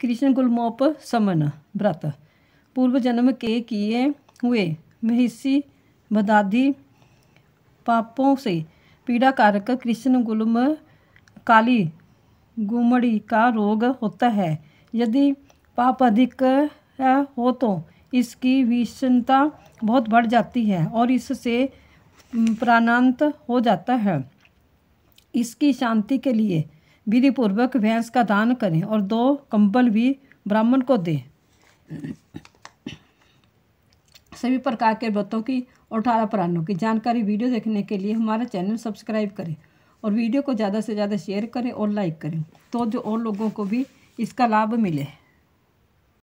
कृष्ण गुलमोप समन व्रत पूर्व जन्म के किए हुए महिषी बदाधि पापों से पीड़ा कारक कृष्ण गुलम काली गुमड़ी का रोग होता है यदि पाप अधिक हो तो इसकी विषणता बहुत बढ़ जाती है और इससे प्राणांत हो जाता है इसकी शांति के लिए विधि पूर्वक भैंस का दान करें और दो कंबल भी ब्राह्मण को दें सभी प्रकार के व्रतों की और अठारह प्राणों की जानकारी वीडियो देखने के लिए हमारा चैनल सब्सक्राइब करें और वीडियो को ज़्यादा से ज़्यादा शेयर करें और लाइक करें तो जो और लोगों को भी इसका लाभ मिले